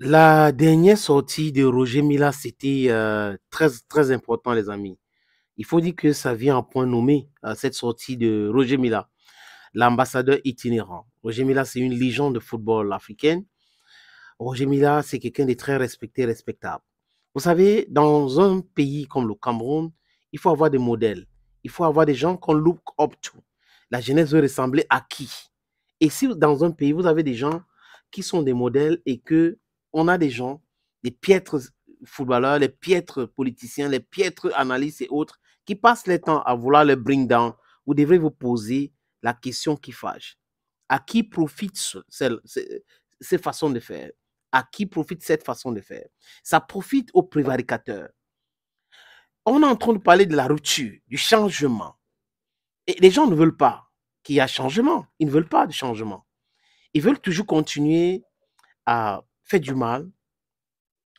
La dernière sortie de Roger Mila, c'était euh, très, très important, les amis. Il faut dire que ça vient en point nommé cette sortie de Roger Mila, l'ambassadeur itinérant. Roger Mila, c'est une légende de football africaine. Roger Mila, c'est quelqu'un de très respecté, respectable. Vous savez, dans un pays comme le Cameroun, il faut avoir des modèles. Il faut avoir des gens qu'on look up to. La jeunesse veut ressembler à qui Et si dans un pays, vous avez des gens qui sont des modèles et que on a des gens, des piètres footballeurs, les piètres politiciens, les piètres analystes et autres, qui passent le temps à vouloir le bring down, vous devrez vous poser la question qui fâche. À qui profite cette façon de faire À qui profite cette façon de faire Ça profite aux prévaricateurs on est en train de parler de la rupture, du changement. Et les gens ne veulent pas qu'il y ait changement. Ils ne veulent pas de changement. Ils veulent toujours continuer à faire du mal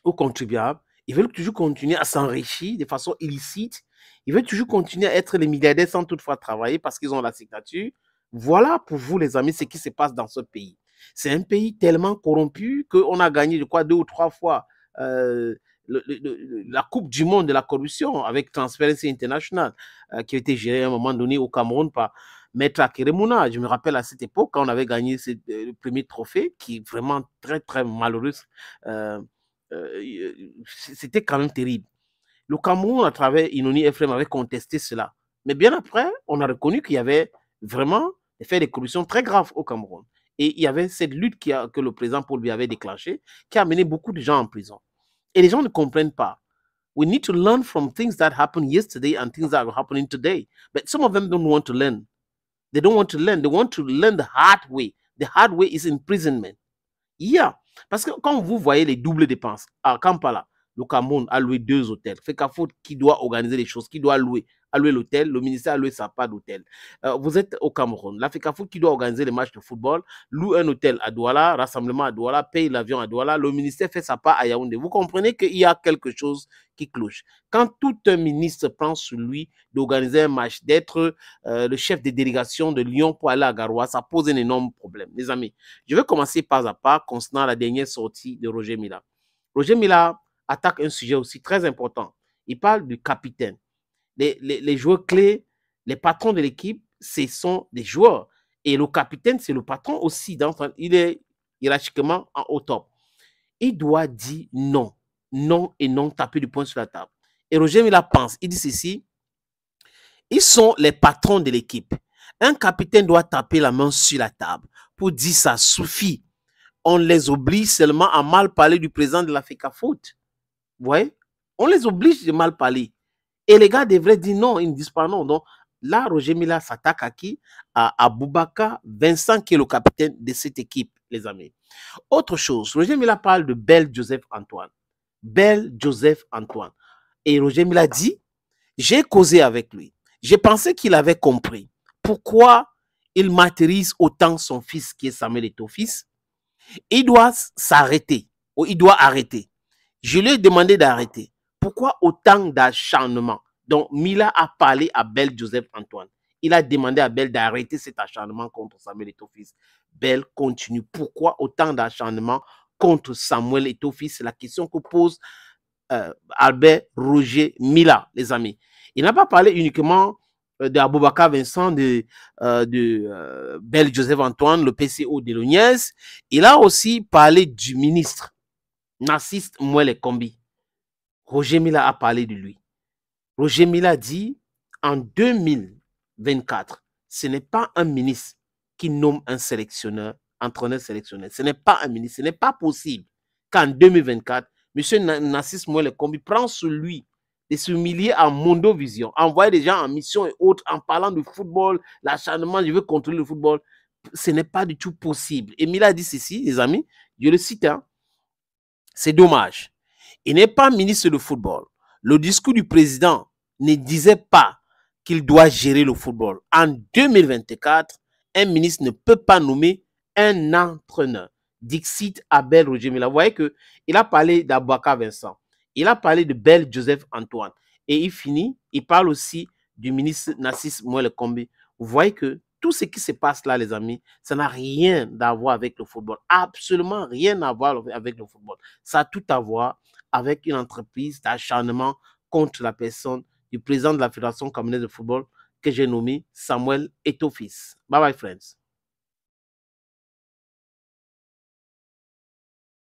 aux contribuables. Ils veulent toujours continuer à s'enrichir de façon illicite. Ils veulent toujours continuer à être les milliardaires sans toutefois travailler parce qu'ils ont la signature. Voilà pour vous, les amis, ce qui se passe dans ce pays. C'est un pays tellement corrompu qu'on a gagné, de quoi, deux ou trois fois euh, la Coupe du Monde de la corruption avec Transparency International, euh, qui a été gérée à un moment donné au Cameroun par Maître Akeremouna. Je me rappelle à cette époque, quand on avait gagné ce, euh, le premier trophée, qui est vraiment très, très malheureux. Euh, c'était quand même terrible. Le Cameroun, à travers Inoni Efrem, avait contesté cela. Mais bien après, on a reconnu qu'il y avait vraiment des faits de corruption très graves au Cameroun. Et il y avait cette lutte qui a, que le président Paul lui avait déclenchée, qui a amené beaucoup de gens en prison. Et les gens ne comprennent We need to learn from things that happened yesterday and things that are happening today. But some of them don't want to learn. They don't want to learn. They want to learn the hard way. The hard way is imprisonment. Yeah. Parce que quand vous voyez les doubles dépenses à Kampala, le Cameroun a loué deux hôtels. Fekafo qui doit organiser les choses, qui doit louer, a l'hôtel, le ministère a loué sa part d'hôtel. Euh, vous êtes au Cameroun. L'Africa qui doit organiser les matchs de football loue un hôtel à Douala, rassemblement à Douala, paye l'avion à Douala, le ministère fait sa part à Yaoundé. Vous comprenez qu'il y a quelque chose qui cloche. Quand tout un ministre prend sur lui d'organiser un match, d'être euh, le chef de délégation de Lyon pour aller à Garoua, ça pose un énorme problème. Mes amis, je vais commencer pas à pas concernant la dernière sortie de Roger Mila. Roger Mila attaque un sujet aussi très important. Il parle du capitaine les, joueurs clés, les patrons de l'équipe, ce sont des joueurs. Et le capitaine, c'est le patron aussi. il est hiérarchiquement haut top. Il doit dire non, non et non, taper du poing sur la table. Et Roger il la pense. Il dit ceci. Ils sont les patrons de l'équipe. Un capitaine doit taper la main sur la table pour dire ça suffit. On les oblige seulement à mal parler du président de l'Afrique Foot. Vous voyez On les oblige de mal parler. Et les gars devraient dire non, ils ne disent pas non. Donc là, Roger Mila s'attaque à qui À Aboubaka Vincent, qui est le capitaine de cette équipe, les amis. Autre chose, Roger Mila parle de Belle Joseph Antoine. Belle Joseph Antoine. Et Roger Mila dit, j'ai causé avec lui. J'ai pensé qu'il avait compris pourquoi il matérise autant son fils qui est Samuel et fils. Il doit s'arrêter ou il doit arrêter. Je lui ai demandé d'arrêter. Pourquoi autant d'acharnement Donc, Mila a parlé à Belle Joseph Antoine. Il a demandé à Belle d'arrêter cet acharnement contre Samuel et Belle continue. Pourquoi autant d'acharnement contre Samuel et C'est la question que pose euh, Albert Roger Mila, les amis. Il n'a pas parlé uniquement euh, de Vincent, de, euh, Belle Joseph Antoine, le PCO de Il a aussi parlé du ministre, Narcisse Mouel Kombi. Roger Mila a parlé de lui. Roger Mila dit, en 2024, ce n'est pas un ministre qui nomme un sélectionneur, entraîneur sélectionneur. Ce n'est pas un ministre. Ce n'est pas possible qu'en 2024, M. Nassis Mouel Kombi prend sur lui de s'humilier à Mondo Vision, envoyer des gens en mission et autres en parlant de football, l'acharnement, je veux contrôler le football. Ce n'est pas du tout possible. Et Mila dit ceci, les amis, je le cite, hein. c'est dommage. Il n'est pas ministre de football. Le discours du président ne disait pas qu'il doit gérer le football. En 2024, un ministre ne peut pas nommer un entraîneur. Dixit Abel Roger Mila. Vous voyez qu'il a parlé d'Abouaka Vincent. Il a parlé de Bel Joseph Antoine. Et il finit, il parle aussi du ministre Nassis Moelle Kombi. Vous voyez que tout ce qui se passe là, les amis, ça n'a rien à voir avec le football. Absolument rien à voir avec le football. Ça a tout à voir avec une entreprise d'acharnement contre la personne du président de la Fédération camerounaise de football que j'ai nommé Samuel Etofis. Bye bye, friends.